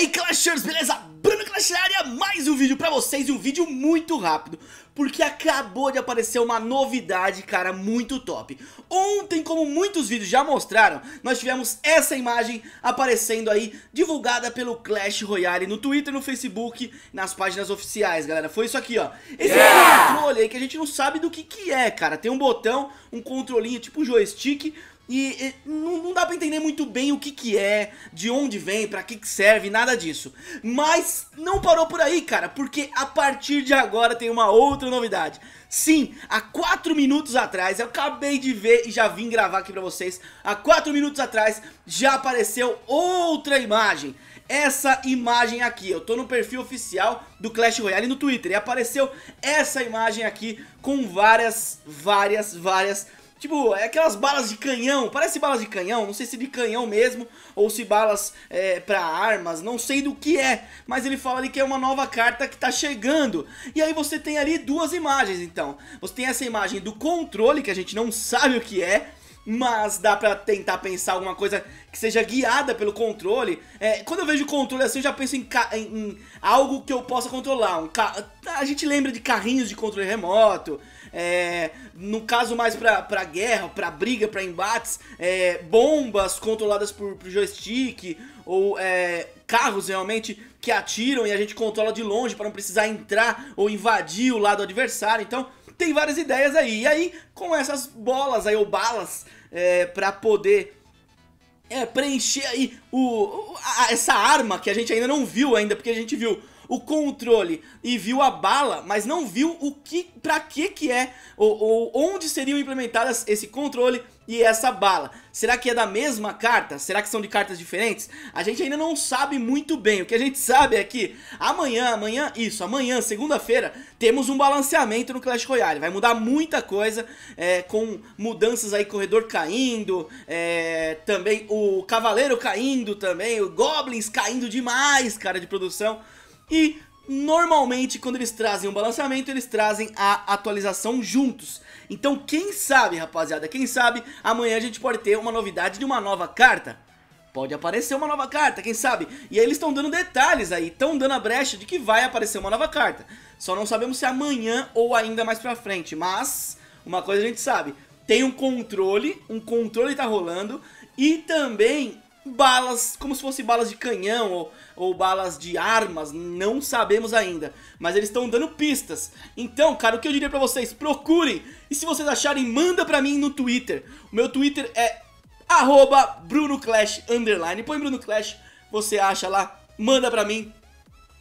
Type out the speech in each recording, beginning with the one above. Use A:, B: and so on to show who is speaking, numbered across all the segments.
A: aí Clashers, beleza? Bruno Clash na mais um vídeo pra vocês e um vídeo muito rápido Porque acabou de aparecer uma novidade, cara, muito top Ontem, como muitos vídeos já mostraram, nós tivemos essa imagem aparecendo aí Divulgada pelo Clash Royale no Twitter, no Facebook, nas páginas oficiais, galera Foi isso aqui, ó Esse yeah! É controle aí que a gente não sabe do que que é, cara Tem um botão, um controlinho tipo um joystick e, e não, não, dá pra entender muito bem o que que é, de onde vem, pra que que serve, nada disso. Mas não parou por aí, cara, porque a partir de agora tem uma outra novidade. Sim, há 4 minutos atrás, eu acabei de ver e já vim gravar aqui pra vocês, há 4 minutos atrás já apareceu outra imagem essa imagem aqui. Eu tô no perfil oficial do Clash Royale no Twitter e apareceu essa imagem aqui com várias, várias, várias Tipo, é aquelas balas de canhão, parece balas de canhão, não sei se de canhão mesmo, ou se balas é, para armas, não sei do que é, mas ele fala ali que é uma nova carta que tá chegando. E aí você tem ali duas imagens, então. Você tem essa imagem do controle, que a gente não sabe o que é, mas dá pra tentar pensar alguma coisa que seja guiada pelo controle. É, quando eu vejo controle assim, eu já penso em, em, em algo que eu possa controlar. Um a gente lembra de carrinhos de controle remoto, é, no caso mais pra, guerra, pra briga, pra embates, é, bombas controladas por, por joystick ou é, carros realmente que atiram e a gente controla de longe para não precisar entrar ou invadir o lado adversário. Então tem várias ideias aí. E aí com essas bolas aí ou balas é, para poder é, preencher aí o, o a, essa arma que a gente ainda não viu ainda porque a gente viu o controle e viu a bala, mas não viu o que, para que que é ou, ou onde seriam implementadas esse controle e essa bala. Será que é da mesma carta? Será que são de cartas diferentes? A gente ainda não sabe muito bem. O que a gente sabe é que amanhã, amanhã, isso, amanhã, segunda-feira, temos um balanceamento no Clash Royale. Vai mudar muita coisa, é, com mudanças aí, corredor caindo, é, também o Cavaleiro caindo também, o Goblins caindo demais, cara, de produção. E normalmente quando eles trazem um balanceamento, eles trazem a atualização juntos. Então quem sabe, rapaziada, quem sabe amanhã a gente pode ter uma novidade de uma nova carta. Pode aparecer uma nova carta, quem sabe? E aí eles estão dando detalhes aí, estão dando a brecha de que vai aparecer uma nova carta. Só não sabemos se é amanhã ou ainda mais pra frente, mas uma coisa a gente sabe, tem um controle, um controle tá rolando e também balas, como se fossem balas de canhão ou, ou balas de armas, não sabemos ainda. Mas eles estão dando pistas. Então, cara, o que eu diria pra vocês? Procurem! E se vocês acharem, manda pra mim no Twitter. O meu Twitter é arroba BrunoClash, underline. Põe Bruno Clash, você acha lá, manda pra mim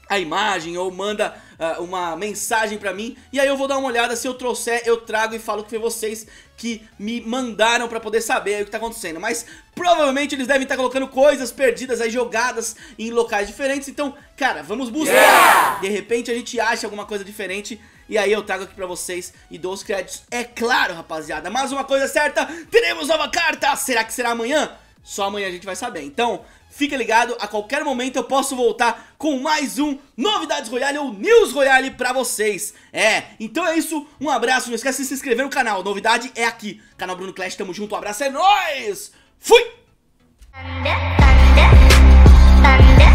A: a imagem ou manda uh, uma mensagem para mim e aí eu vou dar uma olhada se eu trouxer eu trago e falo que foi vocês que me mandaram para poder saber o que tá acontecendo mas provavelmente eles devem estar tá colocando coisas perdidas aí jogadas em locais diferentes então cara vamos buscar yeah! de repente a gente acha alguma coisa diferente e aí eu trago aqui pra vocês e dou os créditos, é claro rapaziada Mas uma coisa certa, teremos nova carta, será que será amanhã? Só amanhã a gente vai saber, então Fica ligado, a qualquer momento eu posso voltar com mais um Novidades Royale ou News Royale pra vocês. É, então é isso, um abraço, não esquece de se inscrever no canal, novidade é aqui. Canal Bruno Clash, tamo junto, um abraço, é nóis! Fui! Thunder, thunder,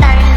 A: thunder,